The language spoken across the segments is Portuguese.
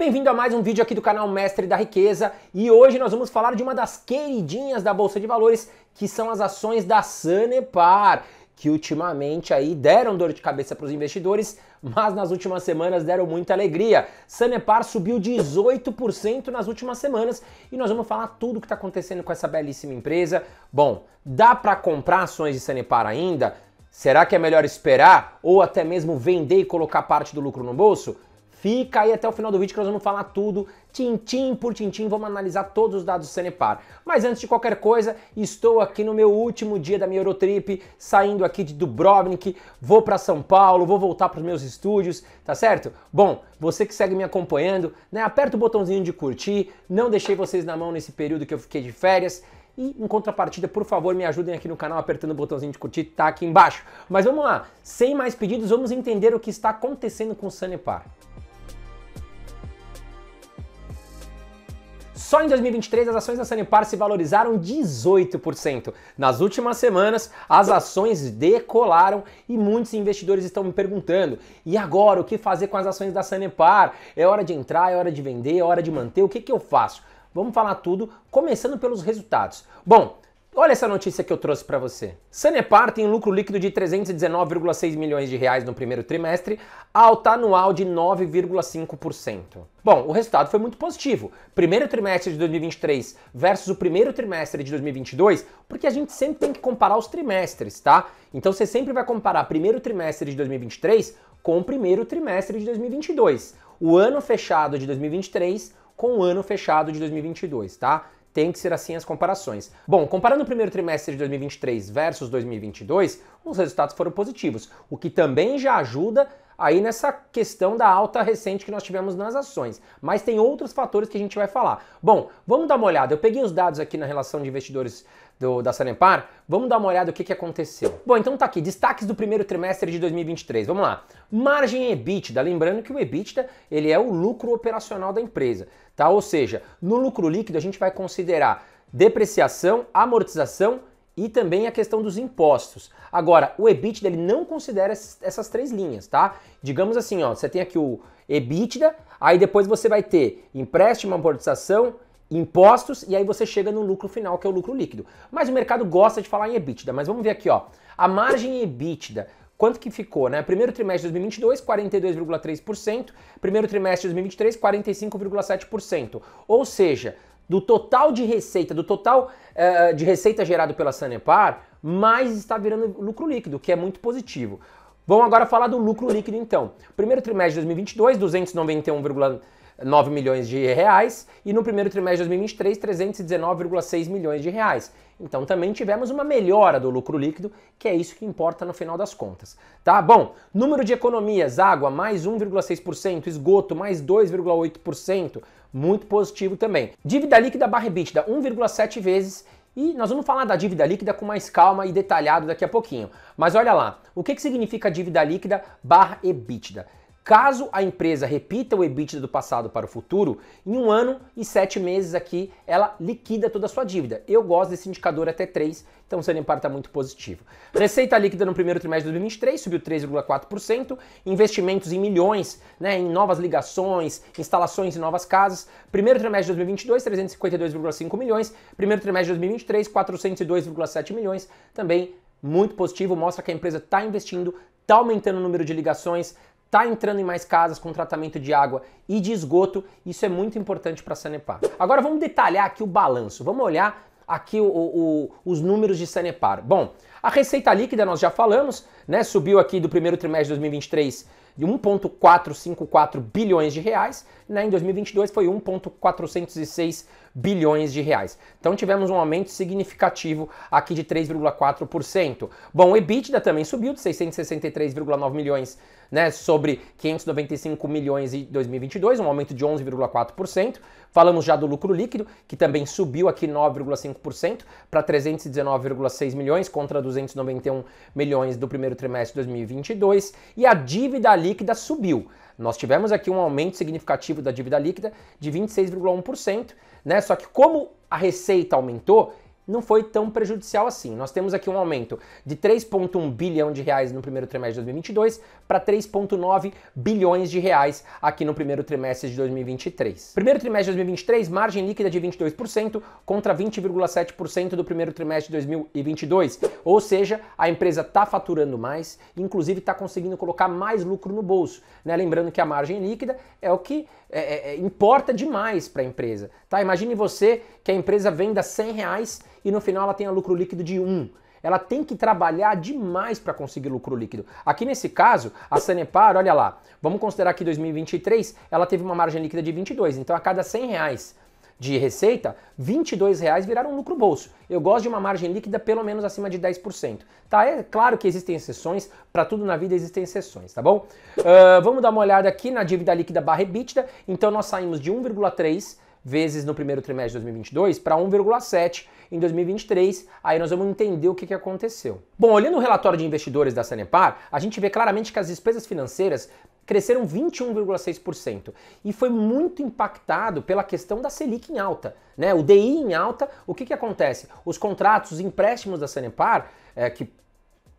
Bem-vindo a mais um vídeo aqui do canal Mestre da Riqueza e hoje nós vamos falar de uma das queridinhas da Bolsa de Valores, que são as ações da Sanepar, que ultimamente aí deram dor de cabeça para os investidores, mas nas últimas semanas deram muita alegria. Sanepar subiu 18% nas últimas semanas e nós vamos falar tudo o que está acontecendo com essa belíssima empresa. Bom, dá para comprar ações de Sanepar ainda? Será que é melhor esperar ou até mesmo vender e colocar parte do lucro no bolso? Fica aí até o final do vídeo que nós vamos falar tudo, tintim por tintim, vamos analisar todos os dados do Sanepar. Mas antes de qualquer coisa, estou aqui no meu último dia da minha Eurotrip, saindo aqui de Dubrovnik, vou para São Paulo, vou voltar para os meus estúdios, tá certo? Bom, você que segue me acompanhando, né, aperta o botãozinho de curtir, não deixei vocês na mão nesse período que eu fiquei de férias. E em contrapartida, por favor, me ajudem aqui no canal apertando o botãozinho de curtir, tá aqui embaixo. Mas vamos lá, sem mais pedidos, vamos entender o que está acontecendo com o Sanepar. Só em 2023 as ações da Sanepar se valorizaram 18%. Nas últimas semanas, as ações decolaram e muitos investidores estão me perguntando: e agora o que fazer com as ações da Sanepar? É hora de entrar, é hora de vender, é hora de manter, o que, que eu faço? Vamos falar tudo, começando pelos resultados. Bom, Olha essa notícia que eu trouxe para você. Sanepar tem lucro líquido de 319,6 milhões de reais no primeiro trimestre, alta anual de 9,5%. Bom, o resultado foi muito positivo. Primeiro trimestre de 2023 versus o primeiro trimestre de 2022, porque a gente sempre tem que comparar os trimestres, tá? Então você sempre vai comparar primeiro trimestre de 2023 com o primeiro trimestre de 2022. O ano fechado de 2023 com o ano fechado de 2022, tá? tem que ser assim as comparações. Bom, comparando o primeiro trimestre de 2023 versus 2022, os resultados foram positivos, o que também já ajuda aí nessa questão da alta recente que nós tivemos nas ações. Mas tem outros fatores que a gente vai falar. Bom, vamos dar uma olhada. Eu peguei os dados aqui na relação de investidores do, da Sanepar, vamos dar uma olhada o que, que aconteceu. Bom, então tá aqui, destaques do primeiro trimestre de 2023. Vamos lá. Margem EBITDA, lembrando que o EBITDA, ele é o lucro operacional da empresa, tá? Ou seja, no lucro líquido a gente vai considerar depreciação, amortização e também a questão dos impostos. Agora, o EBITDA ele não considera essas três linhas, tá? Digamos assim, ó, você tem aqui o EBITDA, aí depois você vai ter empréstimo, amortização impostos e aí você chega no lucro final, que é o lucro líquido. Mas o mercado gosta de falar em EBITDA, mas vamos ver aqui, ó. A margem EBITDA, quanto que ficou, né? Primeiro trimestre de 2022, 42,3%, primeiro trimestre de 2023, 45,7%. Ou seja, do total de receita, do total uh, de receita gerado pela Sanepar, mais está virando lucro líquido, que é muito positivo. Vamos agora falar do lucro líquido então. Primeiro trimestre de 2022, 291, 9 milhões de reais e no primeiro trimestre de 2023 319,6 milhões de reais. Então também tivemos uma melhora do lucro líquido, que é isso que importa no final das contas. Tá bom? Número de economias, água mais 1,6%, esgoto mais 2,8%, muito positivo também. Dívida líquida barra EBITDA 1,7 vezes e nós vamos falar da dívida líquida com mais calma e detalhado daqui a pouquinho. Mas olha lá, o que, que significa dívida líquida barra EBITDA? Caso a empresa repita o EBITDA do passado para o futuro, em um ano e sete meses aqui ela liquida toda a sua dívida. Eu gosto desse indicador até três então o um impacto tá muito positivo. Receita líquida no primeiro trimestre de 2023 subiu 3,4%, investimentos em milhões, né, em novas ligações, instalações em novas casas. Primeiro trimestre de 2022, 352,5 milhões. Primeiro trimestre de 2023, 402,7 milhões. Também muito positivo, mostra que a empresa está investindo, está aumentando o número de ligações, está entrando em mais casas com tratamento de água e de esgoto. Isso é muito importante para a Sanepar. Agora vamos detalhar aqui o balanço. Vamos olhar aqui o, o, os números de Sanepar. Bom, a receita líquida nós já falamos, né? Subiu aqui do primeiro trimestre de 2023 de 1.454 bilhões de reais, né? Em 2022 foi 1.406 bilhões de reais. Então tivemos um aumento significativo aqui de 3,4%. Bom, o EBITDA também subiu de 663,9 milhões, né, sobre 595 milhões em 2022, um aumento de 11,4%. Falamos já do lucro líquido, que também subiu aqui 9,5% para 319,6 milhões contra 291 milhões do primeiro trimestre de 2022 e a dívida líquida subiu. Nós tivemos aqui um aumento significativo da dívida líquida de 26,1%, né? Só que como a receita aumentou, não foi tão prejudicial assim. Nós temos aqui um aumento de 3,1 bilhão de reais no primeiro trimestre de 2022 para 3,9 bilhões de reais aqui no primeiro trimestre de 2023. Primeiro trimestre de 2023, margem líquida de 22% contra 20,7% do primeiro trimestre de 2022. Ou seja, a empresa está faturando mais, inclusive está conseguindo colocar mais lucro no bolso. Né? Lembrando que a margem líquida é o que é, é, é importa demais para a empresa. Tá? Imagine você que a empresa venda 100 reais e no final ela tenha lucro líquido de 1. Ela tem que trabalhar demais para conseguir lucro líquido. Aqui nesse caso, a Sanepar, olha lá, vamos considerar que 2023 ela teve uma margem líquida de 22, então a cada 100 reais de receita, 22 reais viraram lucro bolso. Eu gosto de uma margem líquida pelo menos acima de 10%. Tá? É claro que existem exceções, para tudo na vida existem exceções, tá bom? Uh, vamos dar uma olhada aqui na dívida líquida barra EBITDA. Então nós saímos de 1,3 vezes no primeiro trimestre de 2022 para 1,7 em 2023. Aí nós vamos entender o que, que aconteceu. Bom, olhando o relatório de investidores da Sanepar, a gente vê claramente que as despesas financeiras cresceram 21,6% e foi muito impactado pela questão da Selic em alta, né? O DI em alta, o que, que acontece? Os contratos, os empréstimos da Sanepar, é, que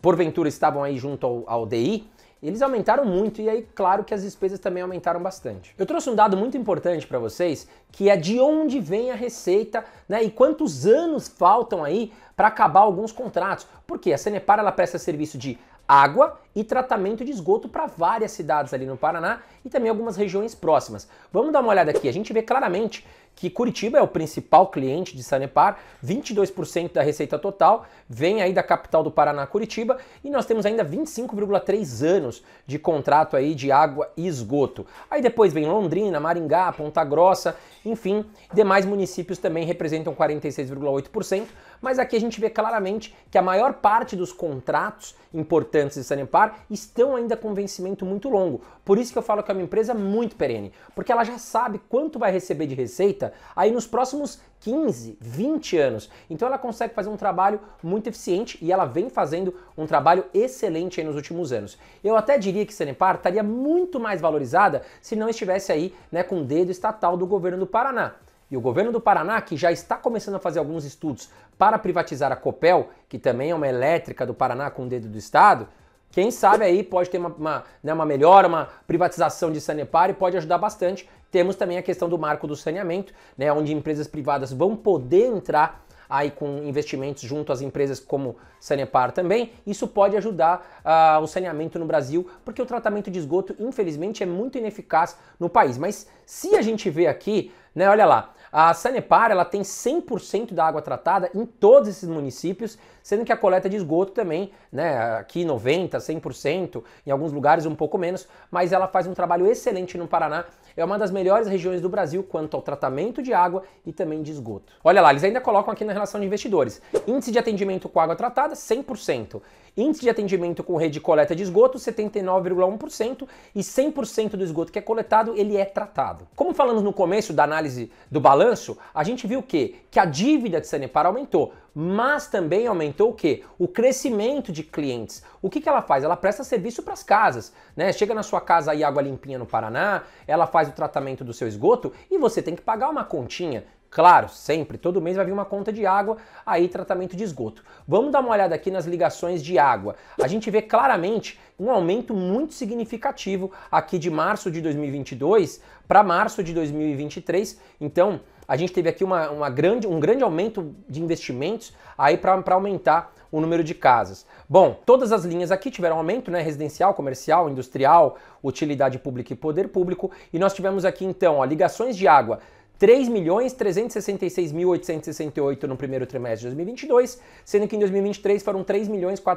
porventura estavam aí junto ao, ao DI, eles aumentaram muito e aí claro que as despesas também aumentaram bastante. Eu trouxe um dado muito importante para vocês, que é de onde vem a receita, né, e quantos anos faltam aí para acabar alguns contratos. Porque a Sanepar ela presta serviço de água e tratamento de esgoto para várias cidades ali no Paraná e também algumas regiões próximas. Vamos dar uma olhada aqui, a gente vê claramente que Curitiba é o principal cliente de Sanepar, 22% da receita total vem aí da capital do Paraná, Curitiba, e nós temos ainda 25,3 anos de contrato aí de água e esgoto. Aí depois vem Londrina, Maringá, Ponta Grossa, enfim, demais municípios também representam 46,8%, mas aqui a gente vê claramente que a maior parte dos contratos importantes de Sanepar estão ainda com vencimento muito longo. Por isso que eu falo que é uma empresa muito perene, porque ela já sabe quanto vai receber de receita aí nos próximos 15, 20 anos. Então ela consegue fazer um trabalho muito eficiente e ela vem fazendo um trabalho excelente nos últimos anos. Eu até diria que Sanepar estaria muito mais valorizada se não estivesse aí né, com o dedo estatal do governo do Paraná. E o governo do Paraná, que já está começando a fazer alguns estudos para privatizar a Copel, que também é uma elétrica do Paraná com o dedo do Estado, quem sabe aí pode ter uma, uma, né, uma melhora, uma privatização de Sanepar e pode ajudar bastante. Temos também a questão do marco do saneamento, né, onde empresas privadas vão poder entrar aí com investimentos junto às empresas como Sanepar também. Isso pode ajudar uh, o saneamento no Brasil, porque o tratamento de esgoto, infelizmente, é muito ineficaz no país. Mas se a gente vê aqui, né, olha lá, a Sanepar ela tem 100% da água tratada em todos esses municípios, sendo que a coleta de esgoto também, né, aqui 90%, 100%, em alguns lugares um pouco menos, mas ela faz um trabalho excelente no Paraná. É uma das melhores regiões do Brasil quanto ao tratamento de água e também de esgoto. Olha lá, eles ainda colocam aqui na relação de investidores. Índice de atendimento com água tratada, 100%. Índice de atendimento com rede de coleta de esgoto, 79,1% e 100% do esgoto que é coletado, ele é tratado. Como falamos no começo da análise do balanço, a gente viu que que a dívida de Sanepar aumentou, mas também aumentou o que? O crescimento de clientes. O que, que ela faz? Ela presta serviço para as casas, né? Chega na sua casa aí água limpinha no Paraná, ela faz o tratamento do seu esgoto e você tem que pagar uma continha. Claro, sempre, todo mês vai vir uma conta de água, aí tratamento de esgoto. Vamos dar uma olhada aqui nas ligações de água. A gente vê claramente um aumento muito significativo aqui de março de 2022 para março de 2023. Então, a gente teve aqui uma, uma grande, um grande aumento de investimentos aí para aumentar o número de casas. Bom, todas as linhas aqui tiveram aumento, né? Residencial, comercial, industrial, utilidade pública e poder público. E nós tivemos aqui então ó, ligações de água 3.366.868 milhões mil no primeiro trimestre de 2022, sendo que em 2023 foram 3.425.250, milhões mil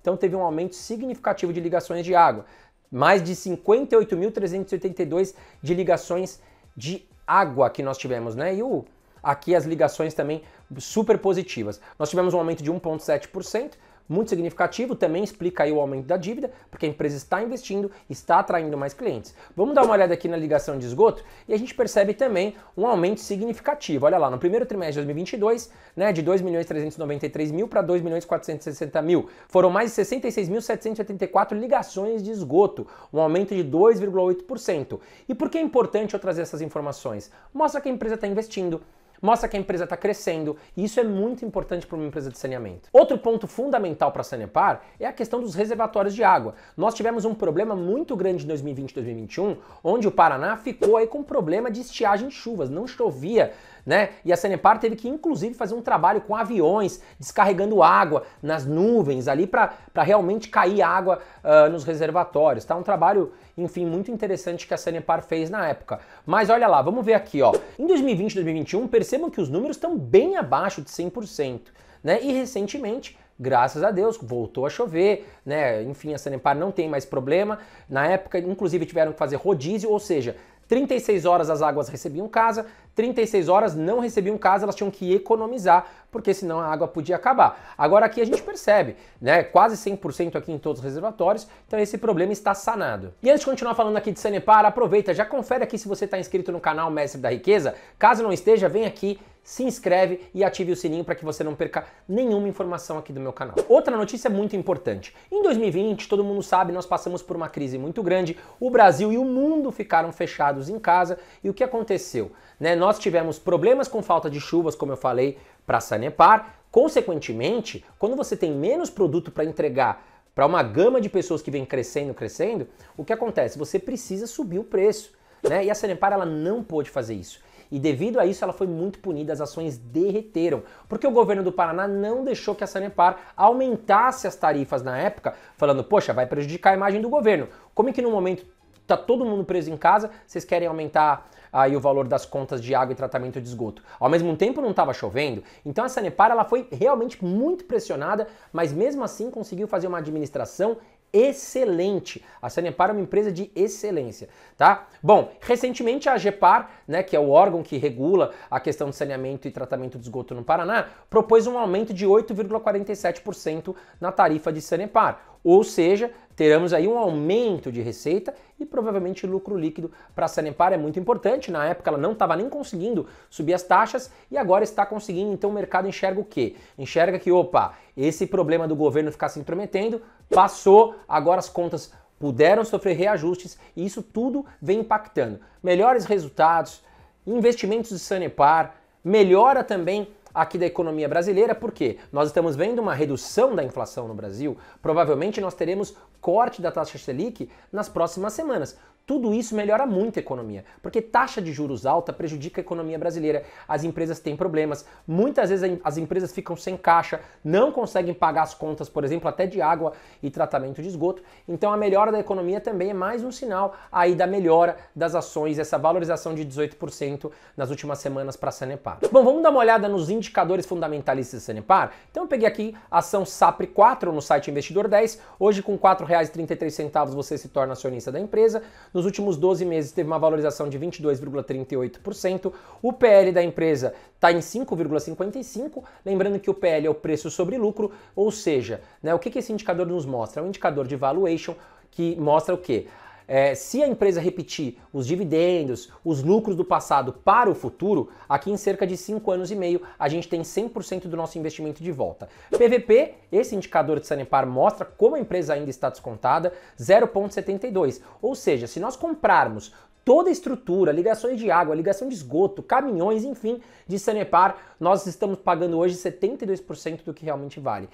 então teve um aumento significativo de ligações de água, mais de 58.382 de ligações de água que nós tivemos, né? E o, aqui as ligações também super positivas. Nós tivemos um aumento de 1.7%, muito significativo, também explica aí o aumento da dívida, porque a empresa está investindo, está atraindo mais clientes. Vamos dar uma olhada aqui na ligação de esgoto e a gente percebe também um aumento significativo. Olha lá, no primeiro trimestre de 2022, né, de 2 milhões 393 mil para 2 milhões 460 mil, foram mais de 66.784 ligações de esgoto, um aumento de 2,8%. E por que é importante eu trazer essas informações? Mostra que a empresa está investindo mostra que a empresa está crescendo, e isso é muito importante para uma empresa de saneamento. Outro ponto fundamental para a Sanepar é a questão dos reservatórios de água. Nós tivemos um problema muito grande em 2020 e 2021, onde o Paraná ficou aí com problema de estiagem de chuvas, não chovia né? E a Sanepar teve que inclusive fazer um trabalho com aviões, descarregando água nas nuvens ali para realmente cair água uh, nos reservatórios, tá? Um trabalho, enfim, muito interessante que a Sanepar fez na época. Mas olha lá, vamos ver aqui, ó. Em 2020 e 2021, percebam que os números estão bem abaixo de 100%, né? E recentemente graças a Deus, voltou a chover, né? Enfim, a Sanepar não tem mais problema. Na época, inclusive, tiveram que fazer rodízio, ou seja, 36 horas as águas recebiam casa, 36 horas não recebiam casa, elas tinham que economizar, porque senão a água podia acabar. Agora aqui a gente percebe, né, quase 100% aqui em todos os reservatórios, então esse problema está sanado. E antes de continuar falando aqui de Sanepar, aproveita, já confere aqui se você está inscrito no canal Mestre da Riqueza, caso não esteja, vem aqui se inscreve e ative o sininho para que você não perca nenhuma informação aqui do meu canal. Outra notícia muito importante. Em 2020, todo mundo sabe, nós passamos por uma crise muito grande, o Brasil e o mundo ficaram fechados em casa e o que aconteceu? Né? Nós tivemos problemas com falta de chuvas, como eu falei, para a Sanepar. Consequentemente, quando você tem menos produto para entregar para uma gama de pessoas que vem crescendo, crescendo, o que acontece? Você precisa subir o preço. Né? E a Sanepar ela não pôde fazer isso e devido a isso ela foi muito punida, as ações derreteram, porque o governo do Paraná não deixou que a Sanepar aumentasse as tarifas na época, falando, poxa, vai prejudicar a imagem do governo. Como é que no momento tá todo mundo preso em casa, vocês querem aumentar aí o valor das contas de água e tratamento de esgoto. Ao mesmo tempo não estava chovendo, então a Sanepar ela foi realmente muito pressionada, mas mesmo assim conseguiu fazer uma administração excelente. A Sanepar é uma empresa de excelência, tá? Bom, recentemente a AGEPAR, né, que é o órgão que regula a questão de saneamento e tratamento de esgoto no Paraná, propôs um aumento de 8,47% na tarifa de Sanepar. Ou seja, teremos aí um aumento de receita e provavelmente lucro líquido para a Sanepar é muito importante. Na época ela não estava nem conseguindo subir as taxas e agora está conseguindo. Então o mercado enxerga o quê? Enxerga que, opa, esse problema do governo ficar se intrometendo passou, agora as contas puderam sofrer reajustes e isso tudo vem impactando. Melhores resultados, investimentos de Sanepar, melhora também aqui da economia brasileira, porque nós estamos vendo uma redução da inflação no Brasil, provavelmente nós teremos corte da taxa Selic nas próximas semanas. Tudo isso melhora muito a economia, porque taxa de juros alta prejudica a economia brasileira. As empresas têm problemas, muitas vezes as empresas ficam sem caixa, não conseguem pagar as contas, por exemplo, até de água e tratamento de esgoto. Então a melhora da economia também é mais um sinal aí da melhora das ações, essa valorização de 18% nas últimas semanas para a Sanepar. Bom, vamos dar uma olhada nos indicadores fundamentalistas da Sanepar. Então eu peguei aqui a ação SAPRE 4 no site Investidor 10, hoje com R$ 4,33 você se torna acionista da empresa. Nos últimos 12 meses teve uma valorização de 22,38%. O PL da empresa está em 5,55%. Lembrando que o PL é o preço sobre lucro, ou seja, né, o que, que esse indicador nos mostra? É um indicador de valuation que mostra o quê? É, se a empresa repetir os dividendos, os lucros do passado para o futuro, aqui em cerca de 5 anos e meio a gente tem 100% do nosso investimento de volta. PVP, esse indicador de Sanepar mostra como a empresa ainda está descontada, 0,72. Ou seja, se nós comprarmos toda a estrutura, ligações de água, ligação de esgoto, caminhões, enfim, de Sanepar, nós estamos pagando hoje 72% do que realmente vale.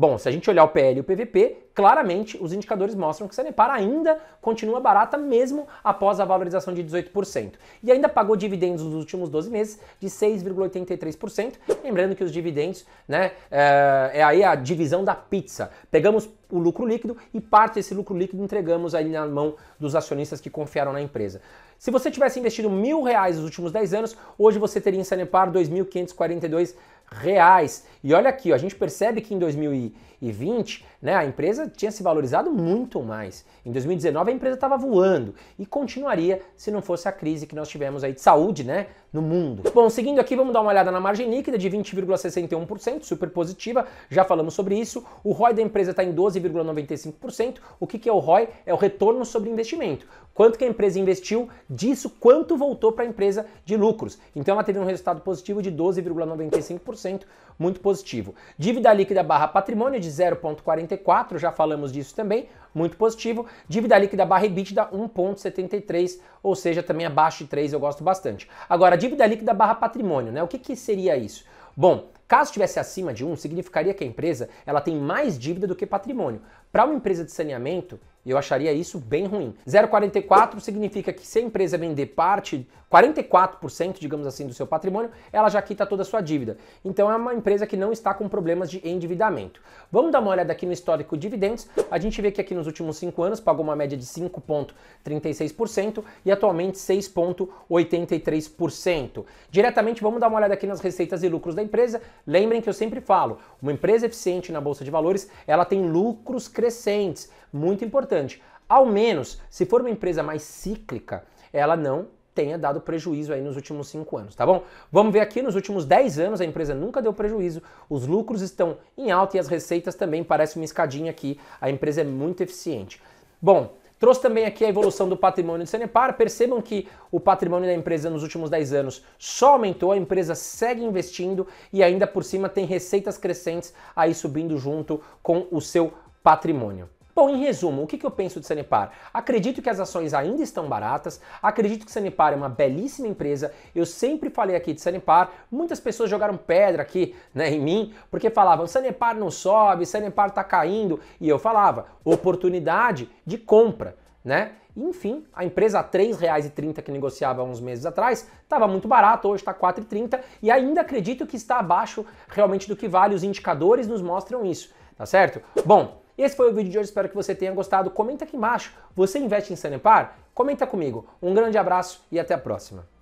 Bom, se a gente olhar o PL e o PVP, claramente os indicadores mostram que a Sanepar ainda continua barata mesmo após a valorização de 18%. E ainda pagou dividendos nos últimos 12 meses de 6,83%. Lembrando que os dividendos, né, é, é aí a divisão da pizza. Pegamos o lucro líquido e parte desse lucro líquido entregamos aí na mão dos acionistas que confiaram na empresa. Se você tivesse investido mil reais nos últimos 10 anos, hoje você teria em Sanepar 2.542 reais. E olha aqui, ó, a gente percebe que em 2020 né? A empresa tinha se valorizado muito mais. Em 2019 a empresa estava voando e continuaria se não fosse a crise que nós tivemos aí de saúde, né, no mundo. Bom, seguindo aqui, vamos dar uma olhada na margem líquida de 20,61%, super positiva. Já falamos sobre isso. O ROI da empresa está em 12,95%. O que, que é o ROI? É o retorno sobre investimento. Quanto que a empresa investiu, disso quanto voltou para a empresa de lucros. Então ela teve um resultado positivo de 12,95%, muito positivo. Dívida líquida barra patrimônio de 0,44, já falamos disso também, muito positivo. Dívida líquida barra EBITDA 1,73, ou seja, também abaixo de 3, eu gosto bastante. Agora, dívida líquida barra patrimônio, né? O que, que seria isso? Bom, Caso estivesse acima de 1, significaria que a empresa ela tem mais dívida do que patrimônio. Para uma empresa de saneamento, e eu acharia isso bem ruim. 0,44 significa que se a empresa vender parte, 44%, digamos assim, do seu patrimônio, ela já quita toda a sua dívida. Então é uma empresa que não está com problemas de endividamento. Vamos dar uma olhada aqui no histórico de dividendos. A gente vê que aqui nos últimos 5 anos pagou uma média de 5,36% e atualmente 6,83%. Diretamente, vamos dar uma olhada aqui nas receitas e lucros da empresa. Lembrem que eu sempre falo, uma empresa eficiente na bolsa de valores, ela tem lucros crescentes muito importante. Ao menos, se for uma empresa mais cíclica, ela não tenha dado prejuízo aí nos últimos cinco anos, tá bom? Vamos ver aqui, nos últimos 10 anos a empresa nunca deu prejuízo, os lucros estão em alta e as receitas também, parece uma escadinha aqui, a empresa é muito eficiente. Bom, trouxe também aqui a evolução do patrimônio de Sanepar, percebam que o patrimônio da empresa nos últimos 10 anos só aumentou, a empresa segue investindo e ainda por cima tem receitas crescentes aí subindo junto com o seu patrimônio. Bom, em resumo, o que, eu penso de Sanepar? Acredito que as ações ainda estão baratas, acredito que Sanepar é uma belíssima empresa. Eu sempre falei aqui de Sanepar, muitas pessoas jogaram pedra aqui né, em mim, porque falavam Sanepar não sobe, Sanepar tá caindo, e eu falava, oportunidade de compra, né? Enfim, a empresa R$ 3,30 que negociava uns meses atrás estava muito barato, hoje está R$ 4,30 e ainda acredito que está abaixo realmente do que vale, os indicadores nos mostram isso, tá certo? Bom, esse foi o vídeo de hoje, espero que você tenha gostado. Comenta aqui embaixo, você investe em Sanepar? Comenta comigo. Um grande abraço e até a próxima.